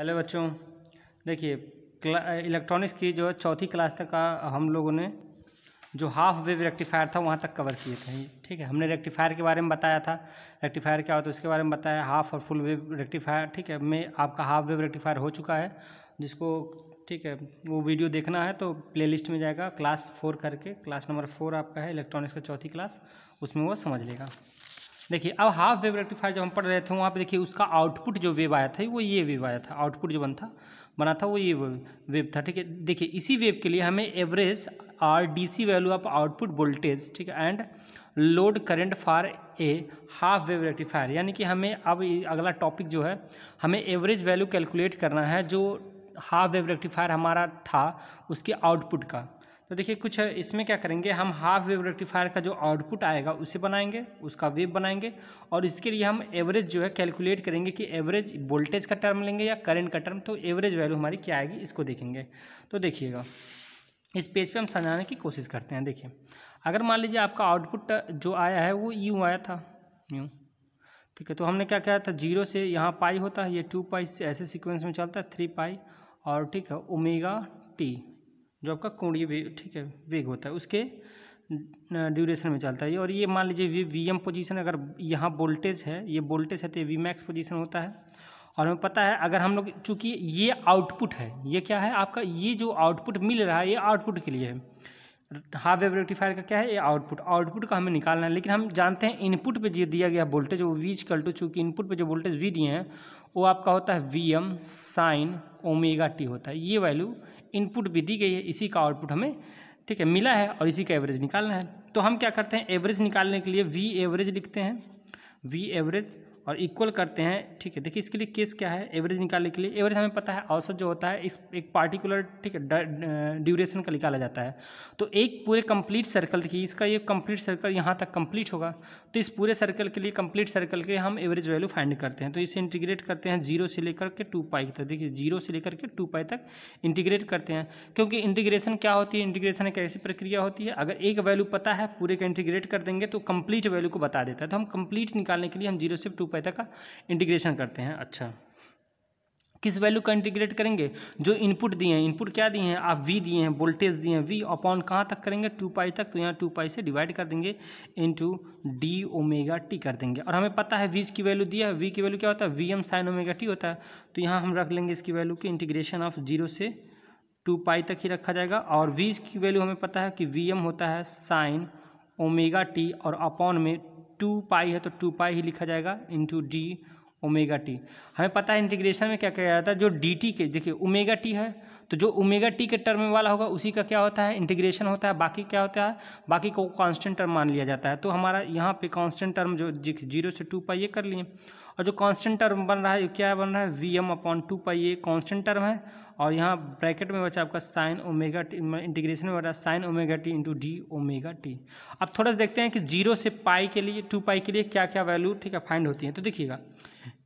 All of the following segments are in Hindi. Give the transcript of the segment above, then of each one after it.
हेलो बच्चों देखिए इलेक्ट्रॉनिक्स की जो है चौथी क्लास तक का हम लोगों ने जो हाफ वेव रेक्टिफायर था वहाँ तक कवर किए थे ठीक है हमने रेक्टिफायर के बारे में बताया था रेक्टिफायर क्या होता है उसके बारे में बताया हाफ और फुल वेव रेक्टिफायर ठीक है मैं आपका हाफ वेव रेक्टिफायर हो चुका है जिसको ठीक है वो वीडियो देखना है तो प्लेलिस्ट में जाएगा क्लास फोर करके क्लास नंबर फोर आपका है इलेक्ट्रॉनिक्स का चौथी क्लास उसमें वो समझ लेगा देखिए अब हाफ वेव रेक्टिफायर जब हम पढ़ रहे थे वहाँ पे देखिए उसका आउटपुट जो वेव आया था वो ये वेव आया था आउटपुट जो बन था बना था वो ये वेव था ठीक है देखिए इसी वेव के लिए हमें average or DC value of output voltage ठीक है and load current for a half wave rectifier यानी कि हमें अब अगला टॉपिक जो है हमें एवरेज वैल्यू कैलकुलेट करना है जो हाफ वेव रेक्टिफायर हमारा था उसके आउटपुट का तो देखिए कुछ इसमें क्या करेंगे हम हाफ वेव रेक्टिफायर का जो आउटपुट आएगा उसे बनाएंगे उसका वेव बनाएंगे और इसके लिए हम एवरेज जो है कैलकुलेट करेंगे कि एवरेज वोल्टेज का टर्म लेंगे या करंट का टर्म तो एवरेज वैल्यू हमारी क्या आएगी इसको देखेंगे तो देखिएगा इस पेज पे हम समझाने की कोशिश करते हैं देखिए अगर मान लीजिए आपका आउटपुट जो आया है वो यू आया था यूँ ठीक है तो हमने क्या किया था जीरो से यहाँ पाई होता है ये टू पाई से ऐसे सिक्वेंस में चलता है थ्री पाई और ठीक है ओमेगा टी जो आपका कोणीय वेग ठीक है वेग होता है उसके ड्यूरेशन में चलता है और ये मान लीजिए वी एम पोजिशन अगर यहाँ वोल्टेज है ये वोल्टेज है तो ये वी मैक्स पोजिशन होता है और हमें पता है अगर हम लोग चूँकि ये आउटपुट है ये क्या है आपका ये जो आउटपुट मिल रहा है ये आउटपुट के लिए है हाफ वेव रेक्टिफायर का क्या है ये आउटपुट आउटपुट का हमें निकालना है लेकिन हम जानते हैं इनपुट पे जो दिया गया वोल्टेज वो वी इजकल टू चूँकि इनपुट पे जो वोल्टेज वी दिए हैं वो आपका होता है V M sine omega T होता है ये वैल्यू इनपुट भी दी गई है इसी का आउटपुट हमें ठीक है मिला है और इसी का एवरेज निकालना है तो हम क्या करते हैं एवरेज निकालने के लिए वी एवरेज लिखते हैं वी एवरेज और इक्वल करते हैं ठीक है देखिए इसके लिए केस क्या है एवरेज निकालने के लिए एवरेज हमें पता है औसत जो होता है इस एक पार्टिकुलर ठीक है ड्यूरेशन का निकाला जाता है तो एक पूरे कंप्लीट सर्कल देखिए इसका ये कंप्लीट सर्कल यहाँ तक कंप्लीट होगा तो इस पूरे सर्कल के लिए कंप्लीट सर्कल के हम एवरेज वैल्यू फाइंड करते हैं तो इसे इंटीग्रेट करते हैं जीरो से लेकर के टू पाई तक देखिए जीरो से लेकर के टू पाई तक इंटीग्रेट करते हैं क्योंकि इंटीग्रेशन क्या होती है इंटीग्रेशन एक ऐसी प्रक्रिया होती है अगर एक वैल्यू पता है पूरे का इंटीग्रेट कर देंगे तो कंप्लीट वैल्यू को बता देता है तो हम कंप्लीट निकालने के लिए हम जीरो से टू तक का इंटीग्रेशन करते हैं अच्छा किस वैल्यू का इंटीग्रेट करेंगे जो इनपुट दिए हैं इनपुट क्या दिए हैं आप वी दिए हैं वोल्टेज दिए हैं वी अपॉन कहाँ तक करेंगे टू पाई तक तो यहाँ टू पाई से डिवाइड कर देंगे इनटू डी ओमेगा टी कर देंगे और हमें पता है वी की वैल्यू दिया है वी की वैल्यू क्या होता है V M sine omega T होता है तो यहाँ हम रख लेंगे इसकी वैल्यू की इंटीग्रेशन ऑफ जीरो से टू पाई तक ही रखा जाएगा और वी की वैल्यू हमें पता है कि वी एम होता है साइन ओमेगा टी और अपॉन में टू पाई है तो टू पाई ही लिखा जाएगा इंटू डी ओमेगा टी हमें पता है इंटीग्रेशन में क्या किया जाता है जो डी टी के देखिए ओमेगा टी है तो जो ओमेगा टी के टर्म वाला होगा उसी का क्या होता है इंटीग्रेशन होता है बाकी क्या होता है बाकी को कांस्टेंट टर्म मान लिया जाता है तो हमारा यहाँ पे कांस्टेंट टर्म जो जीरो से टू पाई ये कर लिए और जो कांस्टेंट टर्म बन रहा है क्या बन रहा है V M upon two pi ये कांस्टेंट टर्म है और यहाँ ब्रैकेट में बचा आपका साइन ओमेगा टी इंटीग्रेशन में बचा sine omega T into D omega T अब थोड़ा सा देखते हैं कि जीरो से पाई के लिए टू पाई के लिए क्या क्या वैल्यू ठीक है फाइंड होती है तो देखिएगा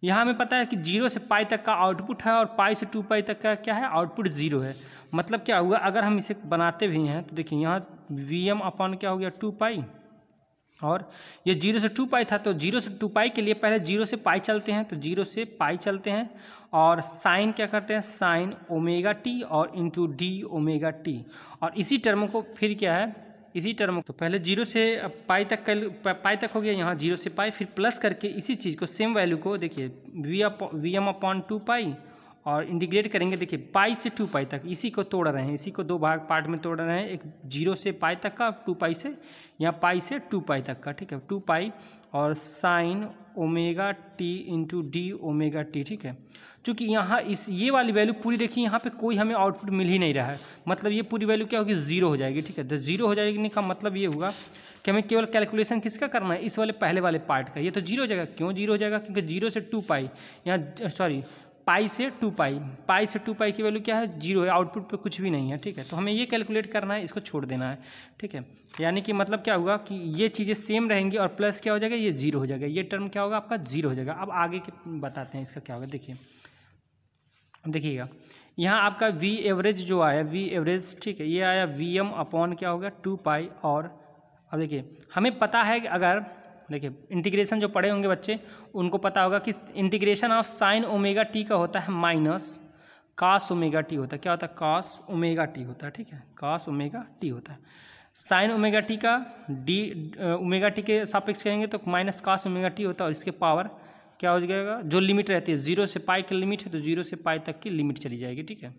यहाँ हमें पता है कि जीरो से पाई तक का आउटपुट है और पाई से टू पाई तक का क्या है आउटपुट जीरो है मतलब क्या हुआ अगर हम इसे बनाते भी हैं तो देखिए यहाँ वी एम अपॉन क्या हो गया टू पाई और ये जीरो से टू पाई था तो जीरो से टू पाई के लिए पहले जीरो से पाई चलते हैं तो जीरो से पाई चलते हैं और साइन क्या करते हैं साइन ओमेगा टी और इंटू डी ओमेगा टी और इसी टर्म को फिर क्या है इसी टर्म तो पहले जीरो से पाई तक कल पाई तक हो गया यहाँ जीरो से पाई फिर प्लस करके इसी चीज़ को सेम वैल्यू को देखिए V V M upon two pi और इंटीग्रेट करेंगे देखिए पाई से टू पाई तक इसी को तोड़ रहे हैं इसी को दो भाग पार्ट में तोड़ रहे हैं एक जीरो से पाई तक का टू पाई से यहाँ पाई से टू पाई तक का ठीक है टू पाई और sine omega T into D omega T ठीक है क्योंकि यहाँ इस ये वाली वैल्यू पूरी देखिए यहाँ पे कोई हमें आउटपुट मिल ही नहीं रहा है मतलब ये पूरी वैल्यू क्या होगी जीरो हो जाएगी ठीक है तो जीरो हो जाएगी का मतलब ये होगा कि हमें केवल कैलकुलेशन किसका करना है इस वाले पहले वाले पार्ट का ये तो जीरो हो जाएगा क्यों जीरो हो जाएगा क्योंकि जीरो से टू पाई यहाँ सॉरी पाई से टू पाई पाई से टू पाई की वैल्यू क्या है जीरो है आउटपुट पे कुछ भी नहीं है ठीक है तो हमें ये कैलकुलेट करना है इसको छोड़ देना है ठीक है यानी कि मतलब क्या होगा कि ये चीज़ें सेम रहेंगी और प्लस क्या हो जाएगा ये जीरो हो जाएगा ये टर्म क्या होगा आपका जीरो हो जाएगा अब आगे के बताते हैं इसका क्या होगा देखिए देखिएगा यहाँ आपका वी एवरेज जो आया वी एवरेज ठीक है ये आया वी एम अपॉन क्या होगा टू पाई और अब देखिए हमें पता है कि अगर देखिए इंटीग्रेशन जो पढ़े होंगे बच्चे उनको पता होगा कि integration of sine omega T का होता है माइनस कास ओमेगा टी होता है क्या होता है कास ओमेगा टी होता है ठीक है कास ओमेगा टी होता है साइन ओमेगा टी का डी ओमेगा टी के सापेक्ष करेंगे तो माइनस कास ओमेगा टी होता है और इसके पावर क्या हो जाएगा जो लिमिट रहती है जीरो से पाई की लिमिट है तो जीरो से पाई तक की लिमिट चली जाएगी ठीक है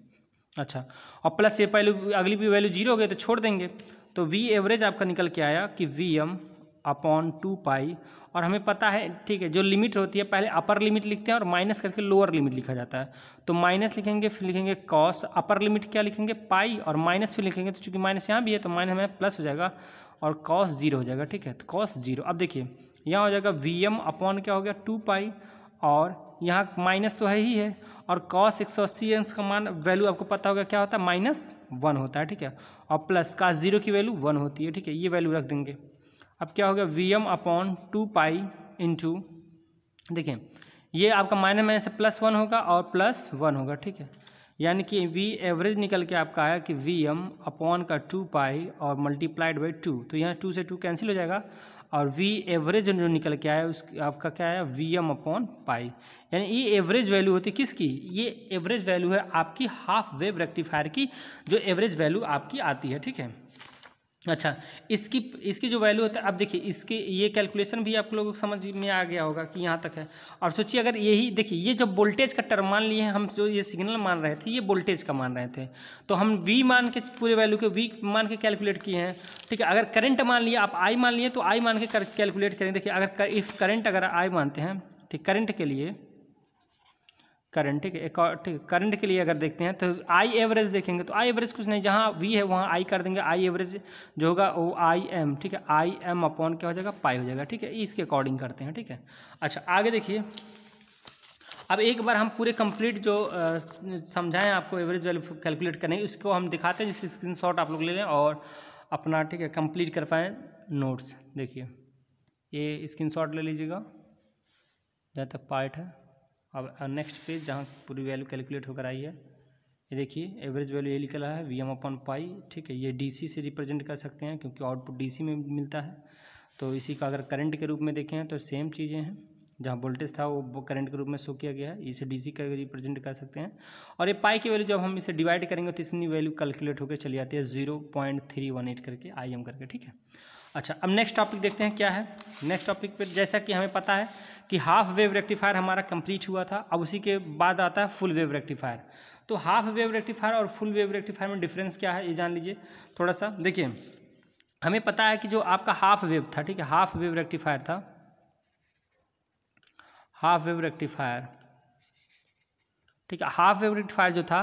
अच्छा और प्लस ये वैल्यू अगली भी वैल्यू जीरो हो गई तो छोड़ देंगे तो वी एवरेज आपका निकल के आया कि V M upon two pi और हमें पता है ठीक है जो लिमिट होती है पहले अपर लिमिट लिखते हैं और माइनस करके लोअर लिमिट लिखा जाता है तो माइनस लिखेंगे फिर लिखेंगे कॉस अपर लिमिट क्या लिखेंगे पाई और माइनस फिर लिखेंगे तो चूंकि माइनस यहाँ भी है तो माइनस हमें प्लस हो जाएगा और कॉस जीरो हो जाएगा ठीक है तो कॉस जीरो अब देखिए यहाँ हो जाएगा वी एम अपॉन क्या हो गया टू पाई और यहाँ माइनस तो है ही है और कॉस एक सौ अस्सी अंश का मान वैल्यू आपको पता होगा क्या होता है माइनस वन होता है ठीक है और प्लस का जीरो की वैल्यू वन होती है ठीक है ये वैल्यू रख देंगे अब क्या हो गया V M upon two pi into देखिए ये आपका माइनस माइनस से प्लस वन होगा और प्लस वन होगा ठीक है यानी कि वी एवरेज निकल के आपका आया कि वी एम अपॉन का टू पाई और मल्टीप्लाइड बाई टू तो यहाँ टू से टू कैंसिल हो जाएगा और वी एवरेज जो निकल के आया उस आपका क्या आया वी एम अपॉन पाई यानी ये एवरेज वैल्यू होती है किसकी ये एवरेज वैल्यू है आपकी हाफ वेव रेक्टिफायर की जो एवरेज वैल्यू आपकी आती है ठीक है अच्छा इसकी इसकी जो वैल्यू होता है अब देखिए इसके ये कैलकुलेशन भी आप लोगों को समझ में आ गया होगा कि यहाँ तक है और सोचिए अगर यही देखिए ये जब वोल्टेज का टर्म मान लिए हम जो ये सिग्नल मान रहे थे ये वोल्टेज का मान रहे थे तो हम वी मान के पूरे वैल्यू के वी मान के कैलकुलेट किए हैं ठीक है अगर करंट मान लिए आप आई मान लिए तो आई मान के कैलकुलेट करें देखिए अगर इफ़ करंट अगर आई मानते हैं ठीक करंट के लिए करंट ठीक है ठीक है करंट के लिए अगर देखते हैं तो आई एवरेज देखेंगे तो आई एवरेज कुछ नहीं जहाँ वी है वहाँ आई कर देंगे आई एवरेज जो होगा वो आई एम ठीक है आई एम अपॉन क्या हो जाएगा पाई हो जाएगा ठीक है इसके अकॉर्डिंग करते हैं ठीक है अच्छा आगे देखिए अब एक बार हम पूरे कंप्लीट जो समझाएं आपको एवरेज वैल्यू कैलकुलेट करें उसको हम दिखाते हैं जिससे शॉट आप लोग ले लें और अपना ठीक है कंप्लीट कर पाएँ नोट्स देखिए ये शॉट ले लीजिएगा जहाँ तक पार्ट है अब नेक्स्ट पेज जहाँ पूरी वैल्यू कैलकुलेट होकर आई है ये देखिए एवरेज वैल्यू ये निकला है वी एम अपन पाई ठीक है ये डीसी से रिप्रेजेंट कर सकते हैं क्योंकि आउटपुट डीसी में मिलता है तो इसी का अगर करंट के रूप में देखें तो सेम चीज़ें हैं जहाँ वोल्टेज था वो करंट के रूप में शो किया गया है इसे डीसी का रिप्रेजेंट कर सकते हैं और ये पाई की वैल्यू जब हम इसे डिवाइड करेंगे तो इसकी वैल्यू कैलकुलेट होकर चली जाती है zero point three one eight करके आई एम करके ठीक है अच्छा अब नेक्स्ट टॉपिक देखते हैं क्या है नेक्स्ट टॉपिक पर जैसा कि हमें पता है कि हाफ वेव रेक्टिफायर हमारा कंप्लीट हुआ था अब उसी के बाद आता है फुल वेव रेक्टिफायर तो हाफ वेव रेक्टिफायर और फुल वेव रेक्टिफायर में डिफरेंस क्या है ये जान लीजिए थोड़ा सा देखिए हमें पता है कि जो आपका हाफ वेव था ठीक है हाफ वेव रेक्टिफायर था हाफ वेव रेक्टिफायर ठीक है हाफ वेव रेक्टिफायर जो था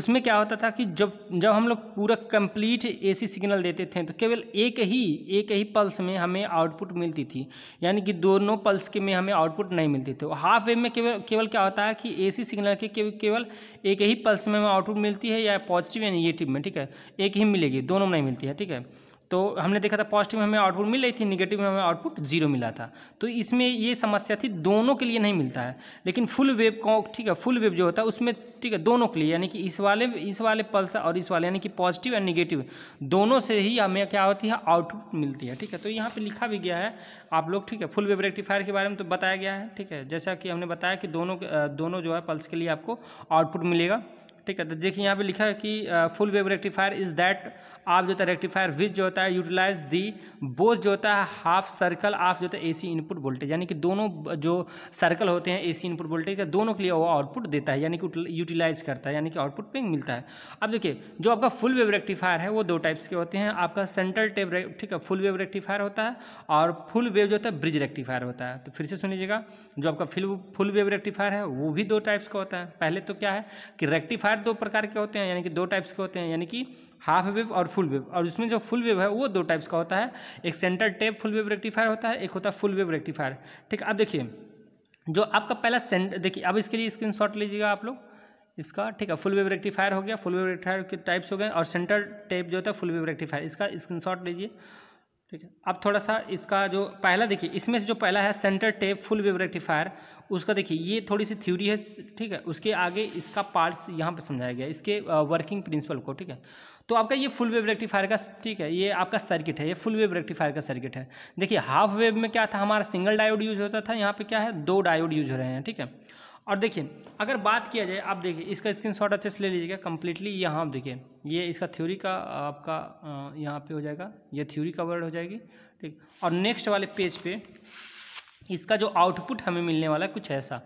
उसमें क्या होता था कि जब जब हम लोग पूरा कंप्लीट एसी सिग्नल देते थे तो केवल एक ही एक ही पल्स में हमें आउटपुट मिलती थी यानी कि दोनों पल्स के में हमें आउटपुट नहीं मिलती थी हाफ वेव में केवल केवल क्या होता है कि एसी सिग्नल के केवल एक ही पल्स में हमें आउटपुट मिलती है या पॉजिटिव या निगेटिव में ठीक है एक ही मिलेगी दोनों में नहीं मिलती है ठीक है तो हमने देखा था पॉजिटिव में हमें आउटपुट मिल रही थी निगेटिव में हमें आउटपुट जीरो मिला था तो इसमें ये समस्या थी दोनों के लिए नहीं मिलता है लेकिन फुल वेब को ठीक है फुल वेब जो होता है उसमें ठीक है दोनों के लिए यानी कि इस वाले इस वाले पल्स और इस वाले यानी कि पॉजिटिव एंड निगेटिव दोनों से ही हमें क्या होती है आउटपुट मिलती है ठीक है तो यहाँ पर लिखा भी गया है आप लोग ठीक है फुल वेब रेक्टिफायर के बारे में तो बताया गया है ठीक है जैसा कि हमने बताया कि दोनों दोनों जो है पल्स के लिए आपको आउटपुट मिलेगा ठीक है तो देखिए यहाँ पे लिखा है कि full wave rectifier is that आप जो होता है रेक्टिफायर विच जो होता है यूटिलाइज दी बोथ जो होता है हाफ सर्कल ऑफ जो होता है एसी इनपुट वोल्टेज यानी कि दोनों जो सर्कल होते हैं एसी इनपुट वोल्टेज का दोनों के लिए वो आउटपुट देता है यानी कि यूटिलाइज करता है यानी कि आउटपुट पिंग मिलता है अब देखिए जो आपका फुल वेव रेक्टिफायर है वो दो टाइप्स के होते हैं आपका सेंट्रल टेप ठीक है फुल वेव रेक्टिफायर होता है और फुल वेव जो होता है ब्रिज रेक्टिफायर होता है तो फिर से सुन लीजिएगा जो आपका फिल फुल वेव रेक्टिफायर है वो भी दो टाइप्स का होता है पहले तो क्या है कि रेक्टिफायर दो प्रकार के होते हैं यानी कि दो टाइप्स के होते हैं यानी कि हाफ वेव और फुल वेव और उसमें जो फुल वेव है वो दो टाइप्स का होता है एक centre tap full wave rectifier होता है एक होता है फुल वेव रेक्टिफायर ठीक अब देखिए जो आपका पहला सेंटर देखिए अब इसके लिए शॉट लीजिएगा आप लोग इसका ठीक है फुल वेव रेक्टिफायर हो गया फुल वेव रेक्टिफायर के टाइप्स हो गए और सेंटर टेप जो होता है फुल वेव रेक्टिफायर इसका शॉट लीजिए ठीक है अब थोड़ा सा इसका जो पहला देखिए इसमें से जो पहला है centre tap full wave rectifier उसका देखिए ये थोड़ी सी थ्योरी है ठीक है उसके आगे इसका पार्ट्स यहाँ पर समझाया गया इसके वर्किंग प्रिंसिपल को ठीक है तो आपका ये फुल वेव रेक्टिफायर का ठीक है ये आपका सर्किट है ये फुल वेव रेक्टिफायर का सर्किट है देखिए हाफ वेव में क्या था हमारा सिंगल डायोड यूज होता था यहाँ पे क्या है दो डायोड यूज हो रहे हैं ठीक है और देखिए अगर बात किया जाए आप देखिए इसका शॉट अच्छे से ले लीजिएगा कंप्लीटली यहाँ आप देखिए ये इसका थ्योरी का आपका यहाँ पर हो जाएगा यह थ्योरी कवर्ड हो जाएगी ठीक और नेक्स्ट वाले पेज पे इसका जो आउटपुट हमें मिलने वाला है कुछ ऐसा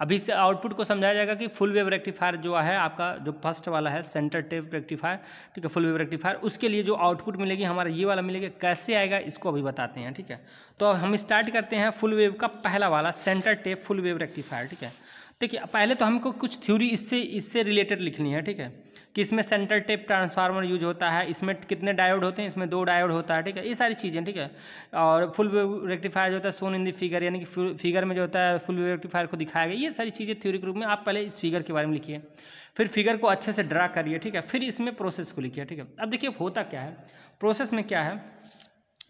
अभी से आउटपुट को समझाया जाएगा कि फुल वेव रेक्टिफायर जो है आपका जो फर्स्ट वाला है सेंटर टेप रेक्टिफायर ठीक है फुल वेव रेक्टिफायर उसके लिए जो आउटपुट मिलेगी हमारा ये वाला मिलेगा कैसे आएगा इसको अभी बताते हैं ठीक है तो अब हम स्टार्ट करते हैं फुल वेव का पहला वाला centre tap full wave rectifier ठीक है देखिए पहले तो हमको कुछ थ्योरी इससे इससे रिलेटेड लिखनी है ठीक है कि इसमें सेंटर टेप ट्रांसफार्मर यूज होता है इसमें कितने डायोड होते हैं इसमें दो डायोड होता है ठीक है ये सारी चीज़ें ठीक है और फुल वेव रेक्टिफायर जो होता है सोन इन द फिगर यानी कि फिगर में जो होता है फुल वेव रेक्टिफायर को दिखाया गया ये सारी चीज़ें थ्योरी के रूप में आप पहले इस फिगर के बारे में लिखिए फिर फिगर को अच्छे से ड्रा करिए ठीक है फिर इसमें प्रोसेस को लिखिए ठीक है अब देखिए होता क्या है प्रोसेस में क्या है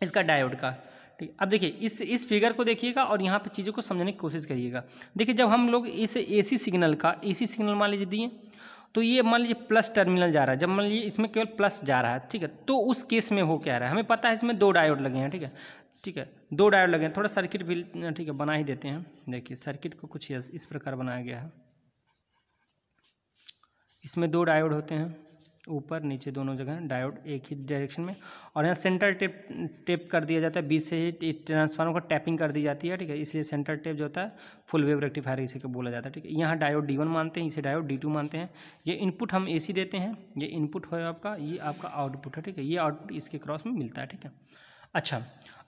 इसका डायोड का ठीक अब देखिए इस इस फिगर को देखिएगा और यहाँ पे चीज़ों को समझने की कोशिश करिएगा देखिए जब हम लोग इस एसी सिग्नल का एसी सिग्नल मान लीजिए दिए तो ये मान लीजिए प्लस टर्मिनल जा रहा है जब मान लीजिए इसमें केवल प्लस जा रहा है ठीक है तो उस केस में हो क्या रहा है हमें पता है इसमें दो डायोड लगे हैं ठीक है ठीक है दो डायोड लगे हैं थोड़ा सर्किट भी ठीक है बना ही देते हैं देखिए सर्किट को कुछ इस प्रकार बनाया गया है इसमें दो डायोड होते हैं ऊपर नीचे दोनों जगह डायोड एक ही डायरेक्शन में और यहाँ सेंटर टेप टेप कर दिया जाता है बीच से ही ट्रांसफार्मर को टैपिंग कर दी जाती है ठीक है इसलिए सेंटर टेप जो होता है फुल वेव रेक्टिफायर इसी को बोला जाता है ठीक है यहाँ डायोड डी वन मानते हैं इसे डायोड डी टू मानते हैं ये इनपुट हम ए सी देते हैं ये इनपुट हो आपका ये आपका आउटपुट है ठीक है ये आउटपुट इसके क्रॉस में मिलता है ठीक है अच्छा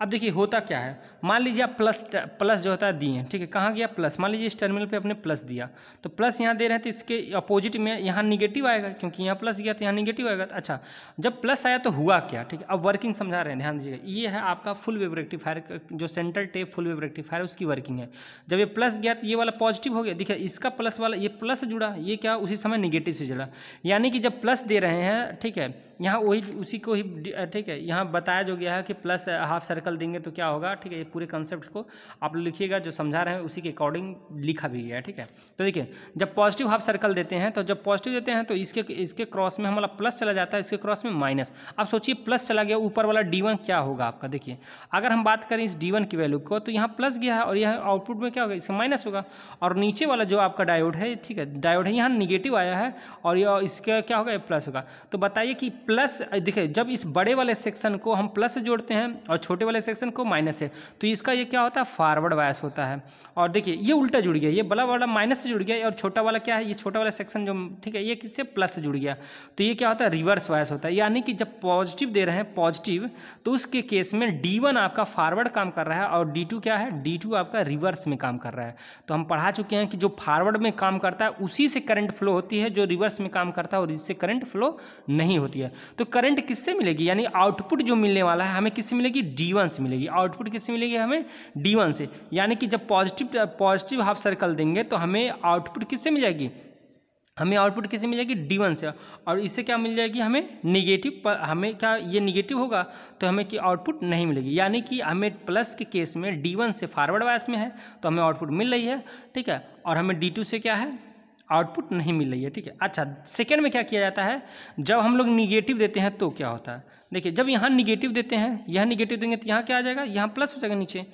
अब देखिए होता क्या है मान लीजिए आप प्लस प्लस जो होता है दिए ठीक है कहाँ गया प्लस मान लीजिए इस टर्मिनल पे आपने प्लस दिया तो प्लस यहाँ दे रहे हैं तो इसके अपोजिट में यहाँ निगेटिव आएगा क्योंकि यहाँ प्लस गया तो यहाँ निगेटिव आएगा तो अच्छा जब प्लस आया तो हुआ क्या ठीक है अब वर्किंग समझा रहे हैं ध्यान दीजिएगा ये है आपका फुल वेव रेक्टिफायर जो central tap full wave rectifier rectifier उसकी वर्किंग है जब ये प्लस गया तो ये वाला पॉजिटिव हो गया देखिए इसका प्लस वाला ये प्लस जुड़ा ये क्या उसी समय निगेटिव से जुड़ा यानी कि जब प्लस दे रहे हैं ठीक है यहाँ वही उसी को ही ठीक है यहाँ बताया जो गया है कि प्लस हाफ सर्कल कल देंगे तो क्या होगा ठीक है ये पूरे कंसेप्ट को आप लोग लिखिएगा जो समझा रहे हैं उसी के अकॉर्डिंग लिखा भी गया है ठीक है तो देखिए जब पॉजिटिव हाफ सर्कल देते हैं तो जब पॉजिटिव देते हैं तो इसके इसके क्रॉस में हमारा प्लस चला जाता है इसके क्रॉस में माइनस आप सोचिए प्लस चला गया ऊपर वाला डी क्या होगा आपका देखिए अगर हम बात करें इस डी की वैल्यू को तो यहाँ प्लस गया है और यहाँ आउटपुट में क्या होगा इसका माइनस होगा और नीचे वाला जो आपका डायोड है ठीक है डायोड है यहाँ निगेटिव आया है और यह इसका क्या होगा प्लस होगा तो बताइए कि प्लस देखिए जब इस बड़े वाले सेक्शन को हम प्लस जोड़ते हैं और छोटे वाले वाले सेक्शन को माइनस है तो इसका ये क्या होता है फॉरवर्ड बायस होता है और देखिए ये उल्टा जुड़ गया ये बड़ा वाला माइनस से जुड़ गया और छोटा वाला क्या है ये छोटा वाला सेक्शन जो ठीक है ये किससे प्लस से जुड़ गया तो ये क्या होता है रिवर्स वायस होता है यानी कि जब पॉजिटिव दे रहे हैं पॉजिटिव तो उसके केस में डी आपका फॉरवर्ड काम कर रहा है और डी क्या है डी आपका रिवर्स में काम कर रहा है तो हम पढ़ा चुके हैं कि जो फॉरवर्ड में काम करता है उसी से करंट फ्लो होती है जो रिवर्स में काम करता है और इससे करंट फ्लो नहीं होती है तो करंट किससे मिलेगी यानी आउटपुट जो मिलने वाला है हमें किससे मिलेगी डी से मिलेगी आउटपुट किससे मिलेगी हमें डी वन से यानी कि जब पॉजिटिव पॉजिटिव हाफ सर्कल देंगे तो हमें आउटपुट किससे मिल जाएगी हमें आउटपुट किससे मिल जाएगी डी वन से और इससे क्या मिल जाएगी हमें निगेटिव हमें क्या ये निगेटिव होगा तो हमें कि आउटपुट नहीं मिलेगी यानी कि हमें प्लस के केस में डी वन से फॉरवर्ड वाइस में है तो हमें आउटपुट मिल रही है ठीक है और हमें डी टू से क्या है आउटपुट नहीं मिल रही है ठीक है अच्छा सेकेंड में क्या किया जाता है जब हम लोग निगेटिव देते हैं तो क्या होता है देखिए जब यहाँ निगेटिव देते हैं यहाँ निगेटिव देंगे तो यहाँ क्या आ जाएगा यहाँ प्लस हो जाएगा नीचे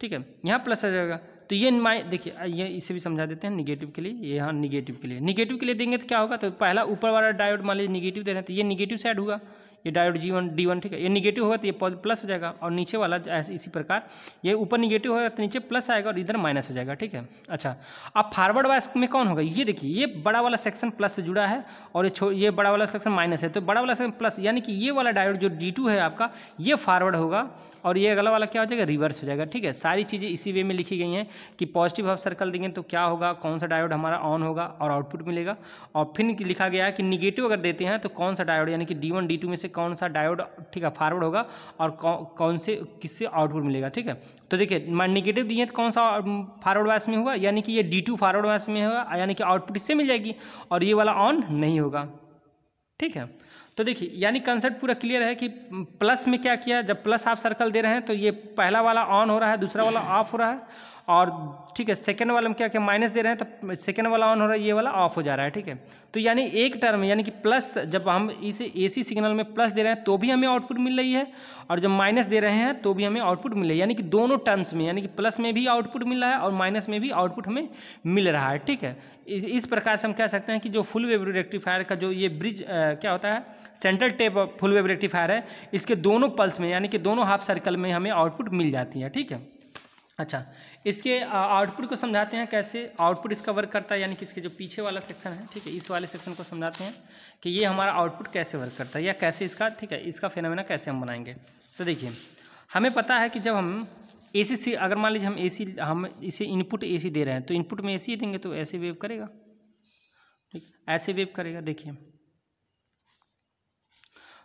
ठीक है यहाँ प्लस आ जाएगा तो ये माइ देखिए ये इसे भी समझा देते हैं निगेटिव के लिए ये यहाँ निगेटिव के लिए निगेटिव के लिए देंगे तो क्या होगा तो पहला ऊपर वाला डायोड मान लीजिए निगेटिव दे रहे हैं तो ये निगेटिव से ऐड होगा ये diode G one D one ठीक है ये निगेटिव होगा तो ये प्लस हो जाएगा और नीचे वाला इसी प्रकार ये ऊपर निगेटिव होगा तो नीचे प्लस आएगा और इधर माइनस हो जाएगा ठीक है अच्छा अब फारवर्ड वाइस में कौन होगा ये देखिए ये बड़ा वाला सेक्शन प्लस से जुड़ा है और ये ये बड़ा वाला सेक्शन माइनस है तो बड़ा वाला सेक्शन प्लस यानी कि ये वाला डायोड जो डी है आपका ये फारवर्ड होगा और ये अगला वाला क्या हो जाएगा रिवर्स हो जाएगा ठीक है सारी चीज़ें इसी वे में लिखी गई हैं कि पॉजिटिव हाफ सर्कल देंगे तो क्या होगा कौन सा डायोड हमारा ऑन होगा और आउटपुट मिलेगा और फिर लिखा गया है कि निगेटिव अगर देते हैं तो कौन सा डायोड यानी कि डी वन में से कौन सा डायोड ठीक है फॉरवर्ड होगा और कौन से किससे आउटपुट मिलेगा ठीक है तो देखिए मैं निगेटिव दिए तो कौन सा फॉरवर्ड वाइस में होगा यानी कि ये डी टू फॉरवर्ड वाइस में होगा यानी कि आउटपुट इससे मिल जाएगी और ये वाला ऑन नहीं होगा ठीक है तो देखिए यानी कंसेप्ट पूरा क्लियर है कि प्लस में क्या किया जब प्लस आप सर्कल दे रहे हैं तो ये पहला वाला ऑन हो रहा है दूसरा वाला ऑफ हो रहा है और ठीक है सेकेंड वाला में क्या क्या माइनस दे रहे हैं तो सेकेंड वाला ऑन हो रहा है ये वाला ऑफ हो जा रहा है ठीक है तो यानी एक टर्म यानी कि प्लस जब हम इसे एसी सिग्नल में प्लस दे रहे हैं तो भी हमें आउटपुट मिल रही है और जब माइनस दे रहे हैं तो भी हमें आउटपुट मिल रही है यानी कि दोनों टर्म्स में यानी कि प्लस में भी आउटपुट मिल रहा है और माइनस में भी आउटपुट हमें मिल रहा है ठीक है इस प्रकार से हम कह सकते हैं कि जो फुल वेब रेक्टिफायर का जो ये ब्रिज क्या होता है central tap full wave rectifier है इसके दोनों पल्स में यानी कि दोनों हाफ सर्कल में हमें आउटपुट मिल जाती है ठीक है अच्छा इसके आउटपुट को समझाते हैं कैसे आउटपुट इसका वर्क करता है यानी कि इसके जो पीछे वाला सेक्शन है ठीक है इस वाले सेक्शन को समझाते हैं कि ये हमारा आउटपुट कैसे वर्क करता है या कैसे इसका ठीक है इसका फेनोमेना कैसे हम बनाएंगे तो देखिए हमें पता है कि जब हम ए सी अगर मान लीजिए हम ए सी हम इसे इनपुट ए सी दे रहे हैं तो इनपुट में ए सी देंगे तो ऐसे वेव करेगा ठीक ऐसे वेव करेगा देखिए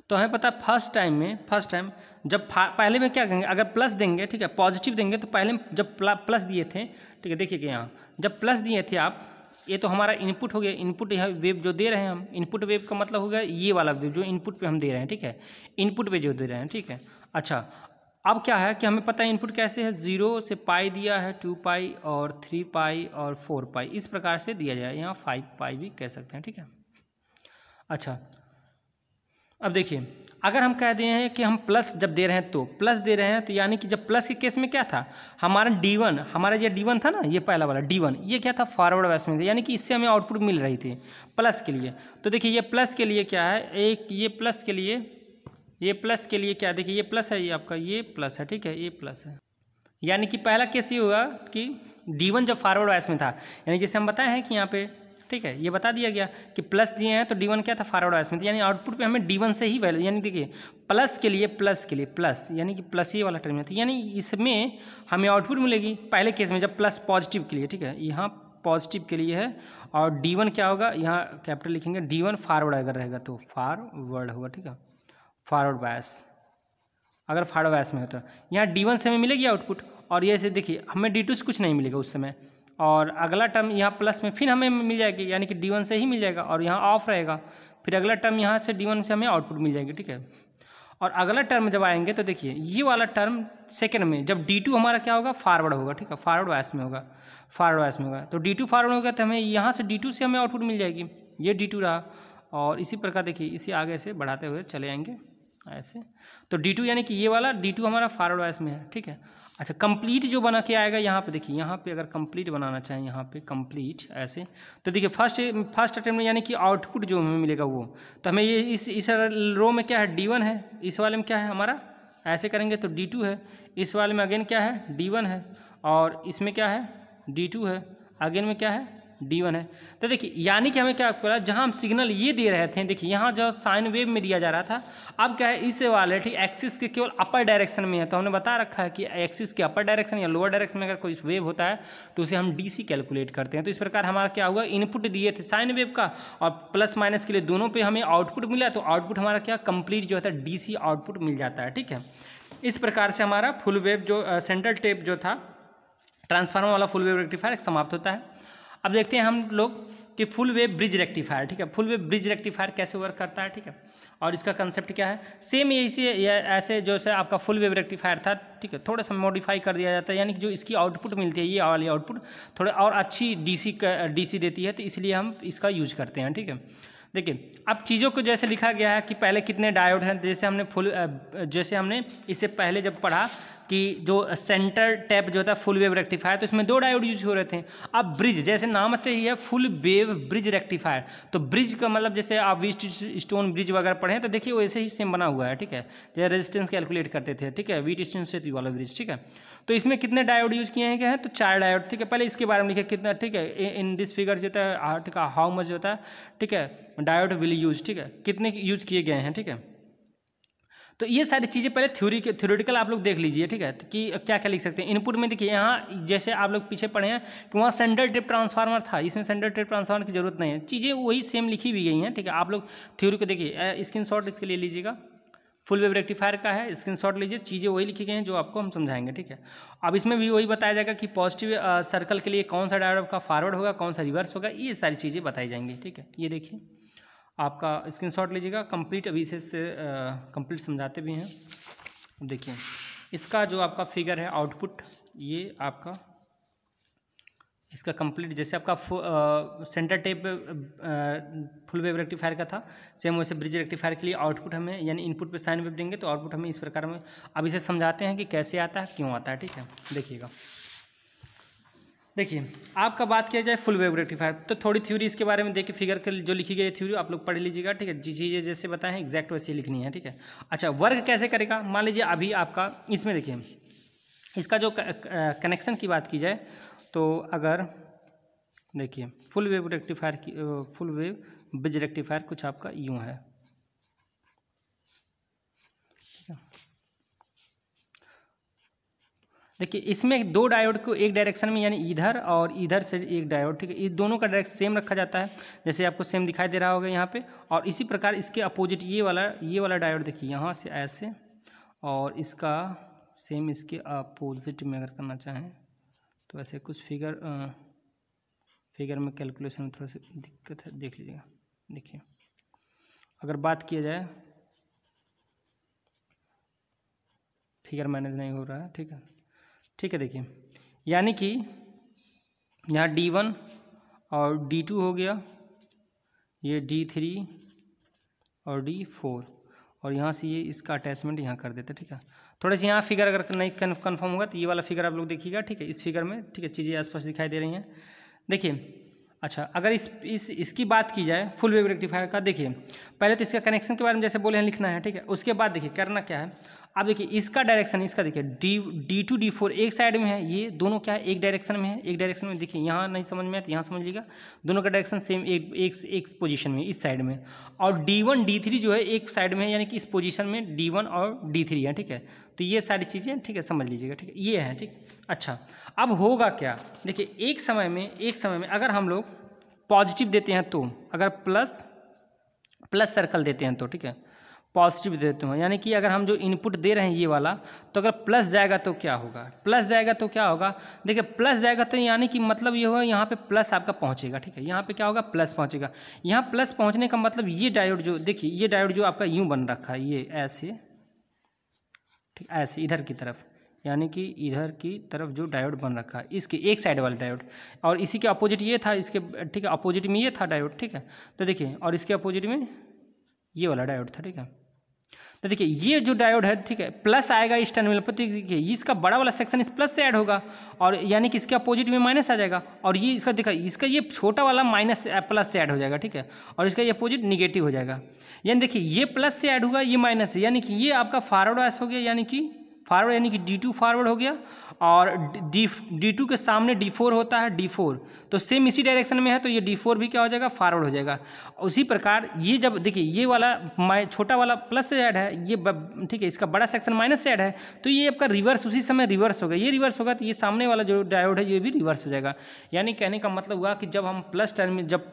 तो हमें पता है फर्स्ट टाइम में फर्स्ट टाइम जब पहले में क्या कहेंगे अगर प्लस देंगे ठीक है पॉजिटिव देंगे तो पहले जब प्लस दिए थे ठीक है देखिए यहाँ जब प्लस दिए थे आप ये तो हमारा इनपुट हो गया इनपुट यहाँ वेब जो दे रहे हैं हम इनपुट वेब का मतलब हो गया ये वाला वेब जो इनपुट पे हम दे रहे हैं ठीक है इनपुट पे जो दे रहे हैं ठीक है अच्छा अब क्या है कि हमें पता है इनपुट कैसे है जीरो से पाई दिया है टू पाई और थ्री पाई और फोर पाई इस प्रकार से दिया जाए यहाँ फाइव पाई भी कह सकते हैं ठीक है अच्छा अब देखिए अगर हम कह दिए हैं कि हम प्लस जब दे रहे हैं तो प्लस दे रहे हैं तो यानी कि जब प्लस के केस में क्या था हमारा डी वन हमारा ये डी वन था ना ये पहला वाला डी वन ये क्या था फॉरवर्ड में यानी कि इससे हमें आउटपुट मिल रही थी प्लस के लिए तो देखिए ये प्लस के लिए क्या है एक ये प्लस के लिए ये प्लस के लिए क्या देखिए ये प्लस है ये आपका ये प्लस है ठीक है ये प्लस है यानी कि पहला केस ये होगा कि डी वन जब फॉरवर्ड वाइस में था यानी जैसे हम बताए हैं कि यहाँ पे ठीक है ये बता दिया गया कि प्लस दिए हैं तो डी वन क्या था फॉरवर्ड वाइस में यानी आउटपुट पे हमें डी वन से ही वैल्यू यानी देखिए प्लस के लिए प्लस के लिए प्लस यानी कि प्लस ये वाला टर्मिनल था यानी इसमें हमें आउटपुट मिलेगी पहले केस में जब प्लस पॉजिटिव के लिए ठीक है यहाँ पॉजिटिव के लिए है और डी वन क्या होगा यहाँ कैपिटल लिखेंगे डी वन फारवर्ड अगर रहेगा तो फारवर्ड होगा ठीक है फारवर्ड बायस अगर फारवर्ड बायस में हो तो यहाँ डी वन से हमें मिलेगी आउटपुट और ये से देखिए हमें डी टू से कुछ नहीं मिलेगा उस समय और अगला टर्म यहाँ प्लस में फिर हमें मिल जाएगी यानी कि डी वन से ही मिल जाएगा और यहाँ ऑफ रहेगा फिर अगला टर्म यहाँ से डी वन से हमें आउटपुट मिल जाएगी ठीक है और अगला टर्म जब आएंगे तो देखिए ये वाला टर्म सेकेंड में जब डी टू हमारा क्या होगा फारवर्ड होगा ठीक है फारवर्ड वायस में होगा फारवर्ड वायस में होगा तो डी टू फारवर्ड होगा तो हमें यहाँ से डी टू से हमें आउटपुट मिल जाएगी ये डी टू रहा और इसी प्रकार देखिए इसी आगे से बढ़ाते हुए चले आएंगे ऐसे तो डी टू यानी कि ये वाला डी टू हमारा फारवर्ड वाइस में है ठीक है अच्छा कंप्लीट जो बना के आएगा यहाँ पे देखिए यहाँ पे अगर कंप्लीट बनाना चाहें यहाँ पे कंप्लीट ऐसे तो देखिए फर्स्ट फर्स्ट अटेम्प्ट में यानी कि आउटपुट जो हमें मिलेगा वो तो हमें ये इस इस रो में क्या है डी वन है इस वाले में क्या है हमारा ऐसे करेंगे तो डी टू है इस वाले में अगेन क्या है डी वन है और इसमें क्या है डी टू है अगेन में क्या है डी वन है तो देखिए यानी कि हमें क्या पड़ा जहाँ हम सिग्नल ये दे रहे थे देखिए यहाँ जो साइन वेव में दिया जा रहा था अब क्या है इसे वाले ठीक एक्सिस के केवल अपर डायरेक्शन में है तो हमने बता रखा है कि एक्सिस के अपर डायरेक्शन या लोअर डायरेक्शन में अगर कोई वेव होता है तो उसे हम डी कैलकुलेट करते हैं तो इस प्रकार हमारा क्या हुआ इनपुट दिए थे साइन वेव का और प्लस माइनस के लिए दोनों पर हमें आउटपुट मिला तो आउटपुट हमारा क्या कंप्लीट जो है डी आउटपुट मिल जाता है ठीक है इस प्रकार से हमारा फुल वेव जो सेंट्रल टेप जो था ट्रांसफार्मर वाला फुल वेव रेक्टिफायर समाप्त होता है अब देखते हैं हम लोग कि फुल वेव ब्रिज रेक्टिफायर ठीक है फुल वेव ब्रिज रेक्टिफायर कैसे वर्क करता है ठीक है और इसका कंसेप्ट क्या है सेम यही इसी ऐसे जो है आपका फुल वेव रेक्टिफायर था ठीक है थोड़ा सा मॉडिफाई कर दिया जाता है यानी कि जो इसकी आउटपुट मिलती है ये वाली आउटपुट थोड़ा और अच्छी डीसी डीसी देती है तो इसलिए हम इसका यूज करते हैं ठीक है देखिए अब चीज़ों को जैसे लिखा गया है कि पहले कितने डायोड हैं जैसे हमने फुल जैसे हमने इससे पहले जब पढ़ा कि जो सेंटर टैप जो होता है फुल वेव रेक्टिफायर तो इसमें दो डायोड यूज हो रहे थे अब ब्रिज जैसे नाम से ही है फुल वेव ब्रिज रेक्टिफायर तो ब्रिज का मतलब जैसे आप वीस्ट स्टोन ब्रिज वगैरह पढ़े तो देखिए वैसे ही सेम बना हुआ है ठीक है जैसे रेजिस्टेंस कैलकुलेट करते थे ठीक है वीट स्टोन से वाला ब्रिज ठीक है तो इसमें कितने डायोड यूज किए हैं क्या है तो चार डायोड ठीक है पहले इसके बारे में लिखे कितना ठीक है इन दिस फिगर जो है हाउ मच होता है ठीक है डायोड विल यूज ठीक है कितने यूज किए गए हैं ठीक है तो ये सारी चीज़ें पहले थ्योरी के थ्योरेटिकल आप लोग देख लीजिए ठीक है कि क्या क्या लिख सकते हैं इनपुट में देखिए यहाँ जैसे आप लोग पीछे पढ़े हैं कि वहाँ सेंडर ट्रिप ट्रांसफार्मर था इसमें सेंडर ट्रिप ट्रांसफार्मर की जरूरत नहीं है चीज़ें वही सेम लिखी भी गई हैं ठीक है आप लोग थ्योरी को देखिए स्क्रीन इसके लिए लीजिएगा फुल वेब रेक्टिफायर का है शॉट लीजिए चीज़ें वही लिखी गई हैं जो आपको हम समझाएंगे ठीक है अब इसमें भी वही बताया जाएगा कि पॉजिटिव सर्कल के लिए कौन सा डायग्राम का फॉरवर्ड होगा कौन सा रिवर्स होगा ये सारी चीज़ें बताई जाएंगी ठीक है ये देखिए आपका स्क्रीनशॉट लीजिएगा कंप्लीट अभी इसे कंप्लीट समझाते भी हैं देखिए इसका जो आपका फिगर है आउटपुट ये आपका इसका कंप्लीट जैसे आपका आ, centre tap full wave rectifier का था सेम वैसे ब्रिज रेक्टिफायर के लिए आउटपुट हमें यानी इनपुट पे साइन वेव देंगे तो आउटपुट हमें इस प्रकार में अब इसे समझाते हैं कि कैसे आता है क्यों आता है ठीक है देखिएगा देखिए आपका बात किया जाए फुल वेव रेक्टिफायर तो थोड़ी थ्योरी इसके बारे में देखिए फिगर के जो लिखी गई थ्योरी आप लोग पढ़ लीजिएगा ठीक है जी जी ये जैसे बताएं एग्जैक्ट वैसे लिखनी है ठीक है अच्छा वर्क कैसे करेगा मान लीजिए अभी आपका इसमें देखिए इसका जो कनेक्शन की बात की जाए तो अगर देखिए फुल वेव रेक्टिफायर की फुल वेव ब्रिज रेक्टिफायर कुछ आपका यूँ है देखिए इसमें दो डायोड को एक डायरेक्शन में यानी इधर और इधर से एक डायोड ठीक है इस दोनों का डायरेक्ट सेम रखा जाता है जैसे आपको सेम दिखाई दे रहा होगा यहाँ पे और इसी प्रकार इसके अपोजिट ये वाला ये वाला डायोड देखिए यहाँ से ऐसे और इसका सेम इसके अपोजिट में अगर करना चाहें तो ऐसे कुछ फिगर आ, फिगर में कैलकुलेशन में थोड़ा सा दिक्कत है देख लीजिएगा देखिए अगर बात किया जाए फिगर मैनेज नहीं हो रहा है ठीक है ठीक है देखिए यानी कि यहाँ डी वन और डी टू हो गया ये डी थ्री और डी फोर और यहाँ से ये इसका अटैचमेंट यहाँ कर देते ठीक है थोड़े से यहाँ फिगर अगर नहीं कन्फर्म होगा तो ये वाला फिगर आप लोग देखिएगा ठीक है इस फिगर में ठीक है चीज़ें आसपास दिखाई दे रही हैं देखिए अच्छा अगर इस, इस इसकी बात की जाए फुल वेव रेक्टिफायर का देखिए पहले तो इसका कनेक्शन के बारे में जैसे बोले हैं लिखना है ठीक है उसके बाद देखिए करना क्या है अब देखिए इसका डायरेक्शन इसका देखिए D D two D four एक साइड में है ये दोनों क्या है एक डायरेक्शन में है एक डायरेक्शन में देखिए यहाँ नहीं समझ में आया तो यहाँ समझ लीजिएगा दोनों का डायरेक्शन सेम एक एक, एक पोजीशन में इस साइड में और डी वन डी थ्री जो है एक साइड में है यानी कि इस पोजीशन में डी वन और डी थ्री है ठीक है तो ये सारी चीज़ें ठीक है समझ लीजिएगा ठीक है ये है ठीक अच्छा अब होगा क्या देखिए एक समय में एक समय में अगर हम लोग पॉजिटिव देते हैं तो अगर प्लस प्लस सर्कल देते हैं तो ठीक है पॉजिटिव देते हैं यानी कि अगर हम जो इनपुट दे रहे हैं ये वाला तो अगर प्लस जाएगा तो क्या होगा प्लस जाएगा तो क्या होगा देखिए प्लस जाएगा तो यानी कि मतलब ये होगा यहाँ पे प्लस आपका पहुँचेगा ठीक है यहाँ पे क्या होगा प्लस पहुँचेगा यहाँ प्लस पहुँचने का मतलब ये डायोड जो देखिए ये डायोड जो आपका यूँ बन रखा है ये ऐसे ठीक ऐसे इधर की तरफ यानी कि इधर की तरफ जो डायोड बन रखा है इसके एक साइड वाला डायोड और इसी के अपोजिट ये था इसके ठीक है अपोजिट में ये था डायोड ठीक है तो देखिए और इसके अपोजिट में ये वाला डायोड था ठीक है तो देखिए ये जो डायोड है ठीक है प्लस आएगा इस टर्मिनल पर तो देखिए इसका बड़ा वाला सेक्शन इस प्लस से ऐड होगा और यानी कि इसके अपोजिट में माइनस आ जाएगा और ये इसका देखा इसका ये छोटा वाला माइनस प्लस eh, से ऐड हो जाएगा ठीक है और इसका ये अपोजिट निगेटिव हो जाएगा यानी देखिए ये प्लस से ऐड होगा ये माइनस से यानी कि ये आपका फॉरवर्ड वाइस हो गया यानी कि फॉरवर्ड यानी कि डी टू फॉरवर्ड हो गया और डी डी टू के सामने डी फोर होता है डी फोर तो सेम इसी डायरेक्शन में है तो ये डी फोर भी क्या हो जाएगा फॉरवर्ड हो जाएगा उसी प्रकार ये जब देखिए ये वाला माइ छोटा वाला प्लस से ऐड है ये ठीक है इसका बड़ा सेक्शन माइनस से ऐड है तो ये आपका रिवर्स उसी समय रिवर्स होगा ये रिवर्स होगा तो ये सामने वाला जो डायोड है ये भी रिवर्स हो जाएगा यानी कहने का मतलब हुआ कि जब हम प्लस टर्मिनल जब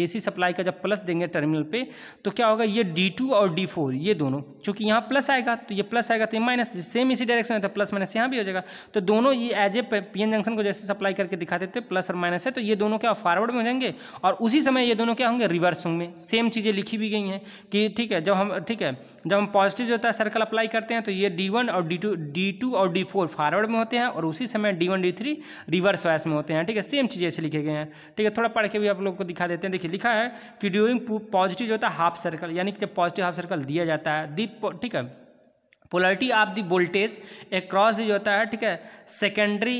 ए सप्लाई का जब प्लस देंगे टर्मिनल पर तो क्या होगा ये डी और डी ये दोनों चूँकि यहाँ प्लस आएगा तो ये प्लस आएगा तो ये माइनस सेम इसी डायरेक्शन में था प्लस माइनस यहाँ भी हो जाएगा तो दोनों ये एज ए पी जंक्शन को जैसे सप्लाई करके दिखाते थे प्लस प्लस और माइनस है तो ये दोनों क्या फॉरवर्ड में हो जाएंगे और उसी समय ये दोनों क्या होंगे रिवर्स होंगे सेम चीज़ें लिखी भी गई हैं कि ठीक है जब हम ठीक है जब हम पॉजिटिव जो होता है सर्कल अप्लाई करते हैं तो ये डी वन और डी टू डी टू और डी फोर फॉरवर्ड में होते हैं और उसी समय D one D three reverse bias में होते हैं ठीक है सेम चीज़ ऐसे लिखे गए हैं ठीक है थोड़ा पढ़ के भी आप लोग को दिखा देते हैं देखिए लिखा है कि ड्यूरिंग पॉजिटिव जो होता है हाफ सर्कल यानी कि जब पॉजिटिव हाफ सर्कल दिया जाता है दी ठीक है पोलरिटी ऑफ द वोल्टेज एक क्रॉस दी जो होता है ठीक है secondary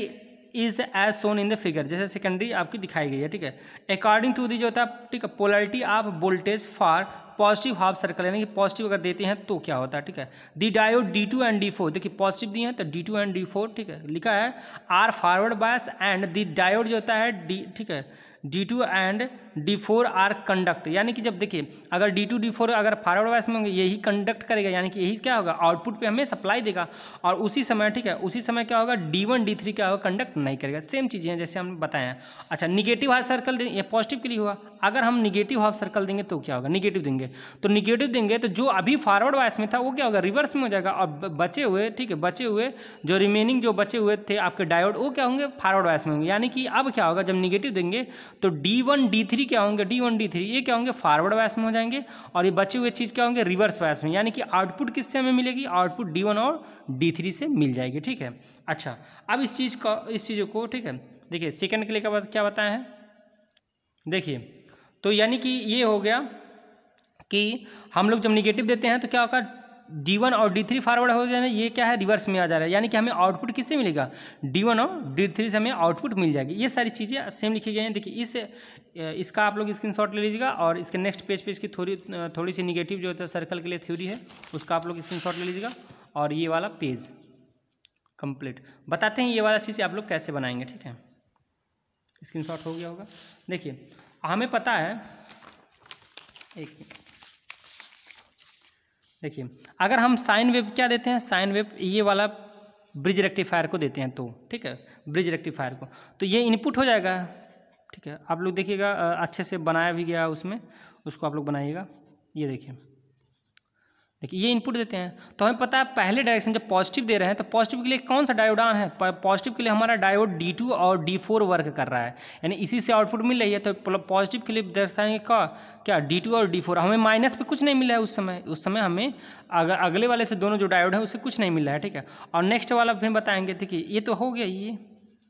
is as shown in the figure जैसे सेकेंडरी आपकी दिखाई गई है ठीक है अकॉर्डिंग टू दी जो होता है ठीक है polarity of voltage for positive half circle यानी कि पॉजिटिव अगर देते हैं तो क्या होता है ठीक है the diode D two and D four देखिए पॉजिटिव दिए हैं तो D two and D four ठीक है लिखा है are forward bias and the diode जो होता है डी ठीक है D two and D four are conduct यानी कि जब देखिए अगर डी टू डी फोर अगर फॉरवर्ड वाइस में होंगे यही कंडक्ट करेगा यानी कि यही क्या होगा आउटपुट पे हमें सप्लाई देगा और उसी समय ठीक है उसी समय क्या होगा डी वन डी थ्री क्या होगा कंडक्ट नहीं करेगा सेम चीज़ें हैं जैसे हम बताए हैं अच्छा निगेटिव हाफ सर्कल देंगे ये पॉजिटिव के लिए हुआ अगर हम निगेटिव हाफ सर्कल देंगे तो क्या होगा निगेटिव देंगे तो निगेटिव देंगे तो जो अभी फॉरवर्ड वाइस में था वो क्या होगा रिवर्स में हो जाएगा और बचे हुए ठीक है बचे हुए जो रिमेनिंग जो बचे हुए थे आपके डायोड वो क्या होंगे फॉरवर्ड वाइस में होंगे यानी कि अब क्या होगा जब निगेटिव देंगे तो D one D three D क्या होंगे डी वन डी थ्री ये क्या होंगे फॉरवर्ड वैस में हो जाएंगे और ये बचे हुए चीज़ क्या होंगे रिवर्स वैस में यानी कि आउटपुट किससे हमें मिलेगी आउटपुट डी वन और डी थ्री से मिल जाएगी ठीक है अच्छा अब इस चीज़ का इस चीज़ों को ठीक है देखिए सेकेंड के लिए क्या क्या बताया है देखिए तो यानी कि ये हो गया कि हम लोग जब निगेटिव देते हैं तो क्या होगा डी वन और डी थ्री फॉरवर्ड हो जाने ये क्या है रिवर्स में आ जा रहा है यानी कि हमें आउटपुट किससे मिलेगा डी वन और डी थ्री से हमें आउटपुट मिल जाएगी ये सारी चीज़ें सेम लिखी गई हैं देखिए इस इसका आप लोग स्क्रीनशॉट ले लीजिएगा और इसके नेक्स्ट पेज पे इसकी थोड़ी थोड़ी सी निगेटिव जो होता है सर्कल के लिए थ्योरी है उसका आप लोग शॉट ले लीजिएगा और ये वाला पेज कंप्लीट बताते हैं ये वाला चीज़ आप लोग कैसे बनाएंगे ठीक है स्क्रीन हो गया होगा देखिए हमें पता है एक मिनट देखिए अगर हम साइन वेव क्या देते हैं साइन वेव ये वाला ब्रिज रेक्टिफायर को देते हैं तो ठीक है ब्रिज रेक्टिफायर को तो ये इनपुट हो जाएगा ठीक है आप लोग देखिएगा अच्छे से बनाया भी गया उसमें उसको आप लोग बनाइएगा ये देखिए देखिए ये इनपुट देते हैं तो हमें पता है पहले डायरेक्शन जब पॉजिटिव दे रहे हैं तो पॉजिटिव के लिए कौन सा डायोड ऑन है पॉजिटिव के लिए हमारा डायोड D2 और D4 वर्क कर रहा है यानी इसी से आउटपुट मिल रही है तो पॉजिटिव के लिए दर्शाएंगे क्या क्या D2 और D4 हमें माइनस पे कुछ नहीं मिला है उस समय उस समय हमें अगर अगले वाले से दोनों जो डायोड है उससे कुछ नहीं मिला है ठीक है और नेक्स्ट वाला फिर बताएंगे देखिए ये तो हो गया ये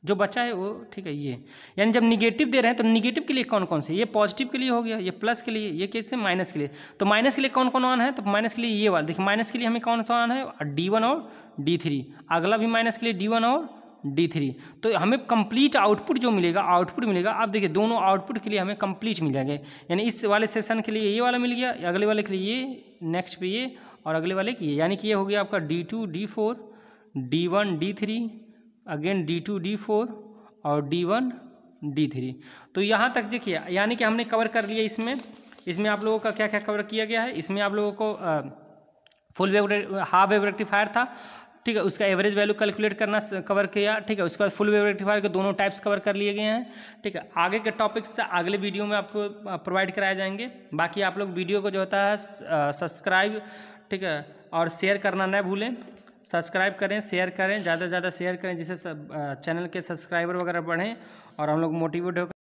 जो बचा है वो ठीक है ये यानी जब निगेटिव दे रहे हैं तो निगेटिव के लिए कौन कौन से ये पॉजिटिव के लिए हो गया ये प्लस के लिए ये कैसे माइनस के लिए तो माइनस के लिए कौन कौन वन है तो माइनस के लिए ये वाला देखिए माइनस के लिए हमें कौन सा वन है डी वन और डी थ्री अगला भी माइनस के लिए डी वन और डी थ्री तो हमें कंप्लीट आउटपुट जो मिलेगा आउटपुट मिलेगा आप देखिए दोनों आउटपुट के लिए हमें कंप्लीट मिल जाएंगे यानी इस वाले सेशन के लिए ये वाला मिल गया अगले वाले के लिए ये नेक्स्ट पे ये और अगले वाले की ये यानी कि ये हो गया आपका D two D four D one D three again D two D four और डी वन डी थ्री तो यहाँ तक देखिए यानी कि हमने कवर कर लिया इसमें इसमें आप लोगों का क्या क्या कवर किया गया है इसमें आप लोगों को आ, full wave half wave rectifier था ठीक है उसका एवरेज वैल्यू कैलकुलेट करना कवर किया ठीक है उसके बाद फुल वेव रेक्टिफायर के दोनों टाइप्स कवर कर लिए गए हैं ठीक है आगे के टॉपिक्स अगले वीडियो में आपको प्रोवाइड कराए जाएंगे बाकी आप लोग वीडियो को जो होता है सब्सक्राइब ठीक है और शेयर करना न भूलें सब्सक्राइब करें शेयर करें ज़्यादा से ज़्यादा शेयर करें जिससे चैनल के सब्सक्राइबर वगैरह बढ़ें और हम लोग मोटिवेट होकर